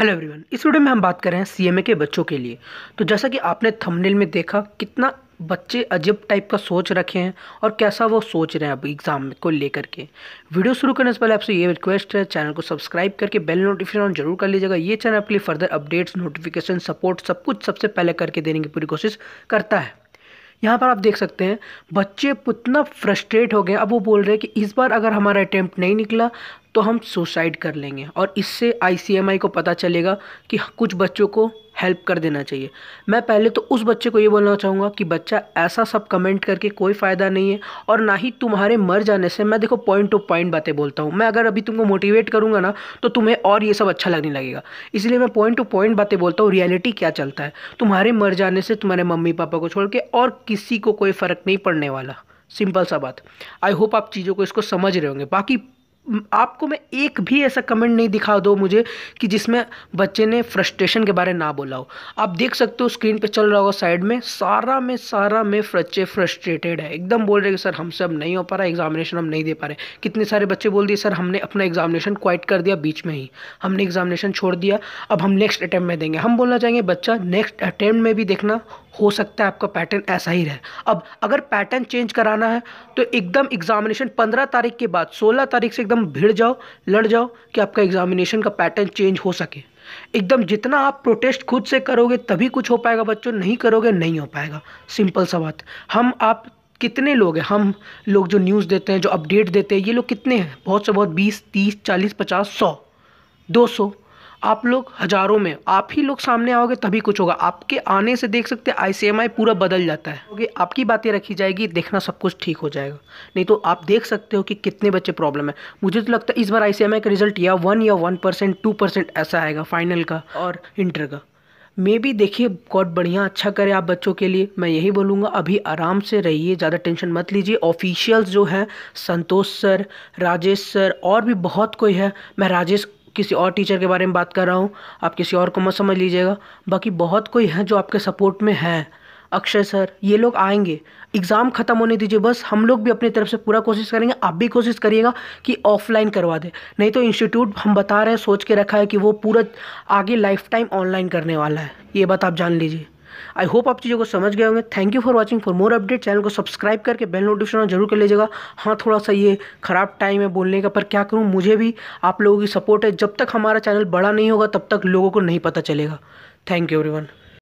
hello everyone इस video में हम बात कर रहे हैं सीएमए के बच्चों के लिए तो जैसा कि आपने थंबनेल में देखा कितना बच्चे अजीब टाइप का सोच रखे हैं और कैसा वो सोच रहे हैं अब एग्ज़ाम को लेकर के वीडियो शुरू करने से पहले आपसे ये रिक्वेस्ट है चैनल को सब्सक्राइब करके बेल नोटिफिकेशन ऑन जरूर कर लीजिएगा ये चैनल आपके लिए फर्दर अपडेट्स नोटिफिकेशन सपोर्ट सब कुछ सबसे पहले करके देने की पूरी कोशिश करता है यहाँ पर आप देख सकते हैं बच्चे उतना फ्रस्ट्रेट हो गए अब वो बोल रहे हैं कि इस बार अगर हमारा अटैम्प्ट नहीं निकला तो हम सुसाइड कर लेंगे और इससे आई को पता चलेगा कि कुछ बच्चों को हेल्प कर देना चाहिए मैं पहले तो उस बच्चे को ये बोलना चाहूँगा कि बच्चा ऐसा सब कमेंट करके कोई फ़ायदा नहीं है और ना ही तुम्हारे मर जाने से मैं देखो पॉइंट टू पॉइंट बातें बोलता हूँ मैं अगर अभी तुमको मोटिवेट करूँगा ना तो तुम्हें और ये सब अच्छा लगने लगेगा इसलिए मैं पॉइंट टू पॉइंट बातें बोलता हूँ रियलिटी क्या चलता है तुम्हारे मर जाने से तुम्हारे मम्मी पापा को छोड़ के और किसी को कोई फ़र्क नहीं पड़ने वाला सिंपल सा बात आई होप आप चीज़ों को इसको समझ रहे होंगे बाकी आपको मैं एक भी ऐसा कमेंट नहीं दिखा दो मुझे कि जिसमें बच्चे ने फ्रस्ट्रेशन के बारे ना बोला हो आप देख सकते हो स्क्रीन पे चल रहा होगा साइड में सारा में सारा में बच्चे फ्रस्ट्रेटेड है एकदम बोल रहे कि सर हमसे अब नहीं हो पा रहा एग्जामिनेशन हम नहीं दे पा रहे कितने सारे बच्चे बोल दिए सर हमने अपना एग्जामिनेशन क्वाइट कर दिया बीच में ही हमने एग्जामिनेशन छोड़ दिया अब हम नेक्स्ट अटैम्प्ट में देंगे हम बोलना चाहेंगे बच्चा नेक्स्ट अटैम्प्ट में भी देखना हो सकता है आपका पैटर्न ऐसा ही रहे अब अगर पैटर्न चेंज कराना है तो एकदम एग्जामिनेशन 15 तारीख के बाद 16 तारीख से एकदम भिड़ जाओ लड़ जाओ कि आपका एग्जामिनेशन का पैटर्न चेंज हो सके एकदम जितना आप प्रोटेस्ट खुद से करोगे तभी कुछ हो पाएगा बच्चों नहीं करोगे नहीं हो पाएगा सिंपल सा बात हम आप कितने लोग हैं हम लोग जो न्यूज़ देते हैं जो अपडेट देते हैं ये लोग कितने हैं बहुत से बहुत बीस तीस चालीस पचास सौ दो सौ आप लोग हज़ारों में आप ही लोग सामने आओगे तभी कुछ होगा आपके आने से देख सकते हैं आईसीएमआई पूरा बदल जाता है क्योंकि आपकी बातें रखी जाएगी देखना सब कुछ ठीक हो जाएगा नहीं तो आप देख सकते हो कि कितने बच्चे प्रॉब्लम है मुझे तो लगता है इस बार आई का रिजल्ट या वन या वन परसेंट टू परसेंट ऐसा आएगा फाइनल का और इंटर का मे भी देखिए गॉड बढ़िया अच्छा करे आप बच्चों के लिए मैं यही बोलूँगा अभी आराम से रहिए ज़्यादा टेंशन मत लीजिए ऑफिशियल्स जो हैं संतोष सर राजेश सर और भी बहुत कोई है मैं राजेश किसी और टीचर के बारे में बात कर रहा हूँ आप किसी और को मत समझ लीजिएगा बाकी बहुत कोई हैं जो आपके सपोर्ट में हैं अक्षय सर ये लोग आएंगे एग्ज़ाम ख़त्म होने दीजिए बस हम लोग भी अपनी तरफ से पूरा कोशिश करेंगे आप भी कोशिश करिएगा कि ऑफलाइन करवा दें नहीं तो इंस्टीट्यूट हम बता रहे हैं सोच के रखा है कि वो पूरा आगे लाइफ टाइम ऑनलाइन करने वाला है ये बात आप जान लीजिए आई होप आप चीज़ों को समझ गए होंगे thank you for watching for more update channel को सब्सक्राइब करके बेल नोटिफिकेशन जरूर कर लीजिएगा हाँ थोड़ा सा ये ख़राब टाइम है बोलने का पर क्या करूँ मुझे भी आप लोगों की सपोर्ट है जब तक हमारा चैनल बड़ा नहीं होगा तब तक लोगों को नहीं पता चलेगा थैंक यू एवरी